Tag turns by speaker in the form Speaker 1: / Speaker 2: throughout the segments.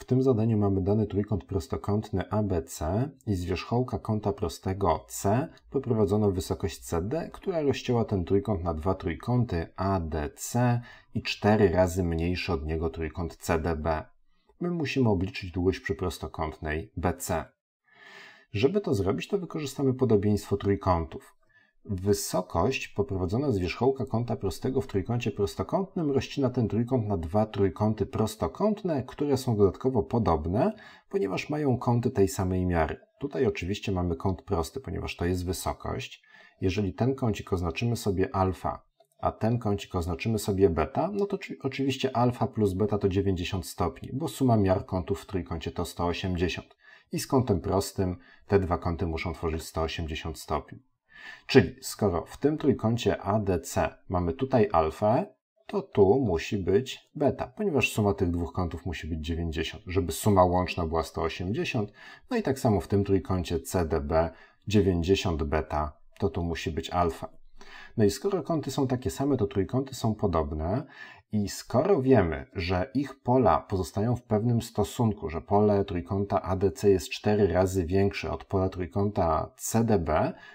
Speaker 1: W tym zadaniu mamy dany trójkąt prostokątny ABC i z wierzchołka kąta prostego C poprowadzono wysokość CD, która rozcięła ten trójkąt na dwa trójkąty ADC i cztery razy mniejszy od niego trójkąt CDB. My musimy obliczyć długość prostokątnej BC. Żeby to zrobić, to wykorzystamy podobieństwo trójkątów. Wysokość poprowadzona z wierzchołka kąta prostego w trójkącie prostokątnym rozcina ten trójkąt na dwa trójkąty prostokątne, które są dodatkowo podobne, ponieważ mają kąty tej samej miary. Tutaj oczywiście mamy kąt prosty, ponieważ to jest wysokość. Jeżeli ten kącik oznaczymy sobie alfa, a ten kącik oznaczymy sobie beta, no to oczywiście alfa plus beta to 90 stopni, bo suma miar kątów w trójkącie to 180. I z kątem prostym te dwa kąty muszą tworzyć 180 stopni. Czyli skoro w tym trójkącie ADC mamy tutaj alfę, to tu musi być beta, ponieważ suma tych dwóch kątów musi być 90, żeby suma łączna była 180. No i tak samo w tym trójkącie CDB 90 beta, to tu musi być alfa. No i skoro kąty są takie same, to trójkąty są podobne i skoro wiemy, że ich pola pozostają w pewnym stosunku, że pole trójkąta ADC jest 4 razy większe od pola trójkąta CDB,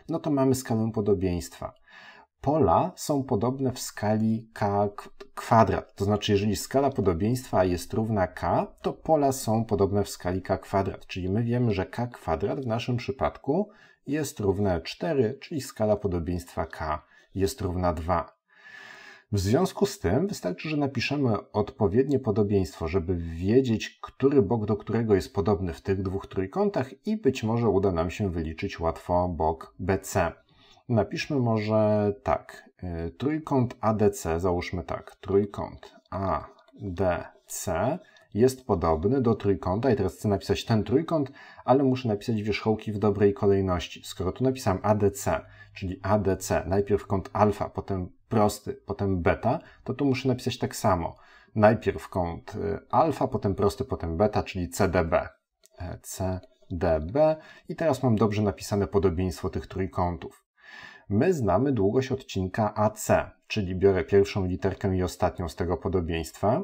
Speaker 1: no to mamy skalę podobieństwa pola są podobne w skali k kwadrat. To znaczy, jeżeli skala podobieństwa jest równa k, to pola są podobne w skali k kwadrat. Czyli my wiemy, że k kwadrat w naszym przypadku jest równe 4, czyli skala podobieństwa k jest równa 2. W związku z tym wystarczy, że napiszemy odpowiednie podobieństwo, żeby wiedzieć, który bok do którego jest podobny w tych dwóch trójkątach i być może uda nam się wyliczyć łatwo bok BC. Napiszmy może tak. Y, trójkąt ADC, załóżmy tak, trójkąt ADC jest podobny do trójkąta i teraz chcę napisać ten trójkąt, ale muszę napisać wierzchołki w dobrej kolejności. Skoro tu napisałem ADC, czyli ADC, najpierw kąt alfa, potem prosty, potem beta, to tu muszę napisać tak samo. Najpierw kąt y, alfa, potem prosty, potem beta, czyli CDB. E, CDB i teraz mam dobrze napisane podobieństwo tych trójkątów my znamy długość odcinka AC, czyli biorę pierwszą literkę i ostatnią z tego podobieństwa.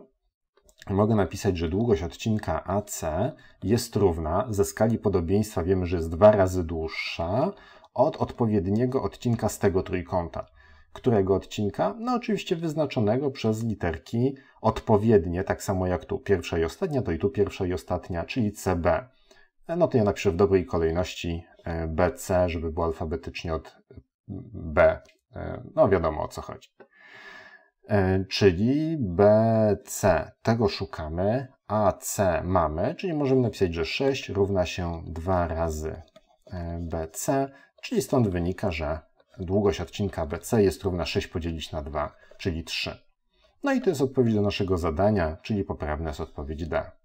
Speaker 1: Mogę napisać, że długość odcinka AC jest równa, ze skali podobieństwa wiemy, że jest dwa razy dłuższa, od odpowiedniego odcinka z tego trójkąta. Którego odcinka? No oczywiście wyznaczonego przez literki odpowiednie, tak samo jak tu pierwsza i ostatnia, to i tu pierwsza i ostatnia, czyli CB. E, no to ja napiszę w dobrej kolejności e, BC, żeby było alfabetycznie od B. E, no wiadomo o co chodzi. E, czyli BC tego szukamy, AC mamy, czyli możemy napisać, że 6 równa się 2 razy e, BC, czyli stąd wynika, że długość odcinka BC jest równa 6 podzielić na 2, czyli 3. No i to jest odpowiedź do naszego zadania, czyli poprawna jest odpowiedź D.